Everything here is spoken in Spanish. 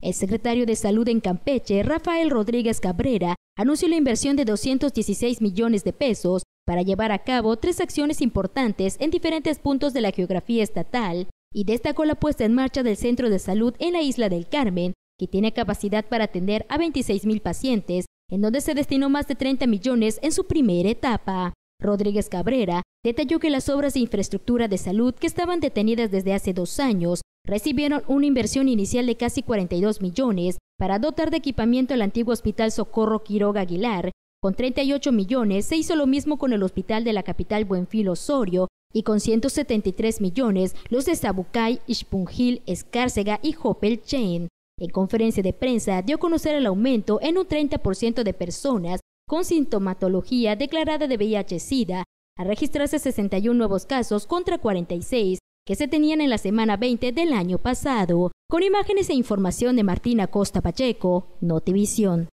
El secretario de Salud en Campeche, Rafael Rodríguez Cabrera, anunció la inversión de 216 millones de pesos para llevar a cabo tres acciones importantes en diferentes puntos de la geografía estatal y destacó la puesta en marcha del Centro de Salud en la Isla del Carmen, que tiene capacidad para atender a 26 mil pacientes, en donde se destinó más de 30 millones en su primera etapa. Rodríguez Cabrera detalló que las obras de infraestructura de salud que estaban detenidas desde hace dos años recibieron una inversión inicial de casi 42 millones para dotar de equipamiento el antiguo Hospital Socorro Quiroga Aguilar. Con 38 millones se hizo lo mismo con el Hospital de la capital Buenfil Osorio y con 173 millones los de Sabucay, Ispungil, Escárcega y Hopel Chain. En conferencia de prensa dio a conocer el aumento en un 30% de personas con sintomatología declarada de VIH-Sida, a registrarse 61 nuevos casos contra 46 que se tenían en la semana 20 del año pasado, con imágenes e información de Martina Costa Pacheco, Notivisión.